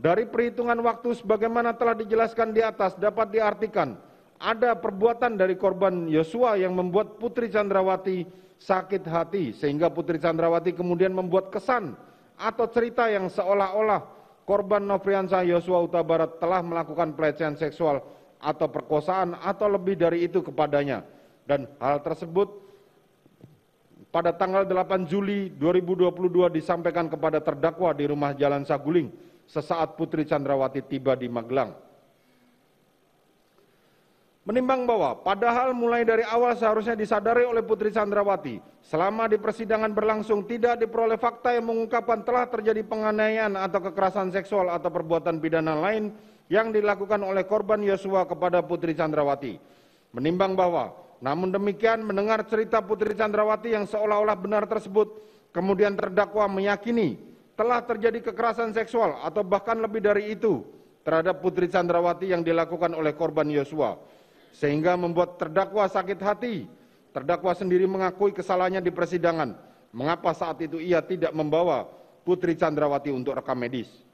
dari perhitungan waktu sebagaimana telah dijelaskan di atas dapat diartikan ada perbuatan dari korban Yosua yang membuat Putri Chandrawati sakit hati sehingga Putri Chandrawati kemudian membuat kesan atau cerita yang seolah-olah korban Nofriansah Yosua Uta telah melakukan pelecehan seksual atau perkosaan atau lebih dari itu kepadanya dan hal tersebut pada tanggal 8 Juli 2022 disampaikan kepada terdakwa di rumah Jalan Saguling sesaat Putri Chandrawati tiba di Magelang. Menimbang bahwa padahal mulai dari awal seharusnya disadari oleh Putri Chandrawati, selama di persidangan berlangsung tidak diperoleh fakta yang mengungkapkan telah terjadi penganiayaan atau kekerasan seksual atau perbuatan pidana lain yang dilakukan oleh korban Yosua kepada Putri Chandrawati. Menimbang bahwa namun demikian mendengar cerita Putri Chandrawati yang seolah-olah benar tersebut, kemudian terdakwa meyakini telah terjadi kekerasan seksual atau bahkan lebih dari itu terhadap Putri Chandrawati yang dilakukan oleh korban Yosua sehingga membuat terdakwa sakit hati. Terdakwa sendiri mengakui kesalahannya di persidangan. Mengapa saat itu ia tidak membawa Putri Chandrawati untuk rekam medis?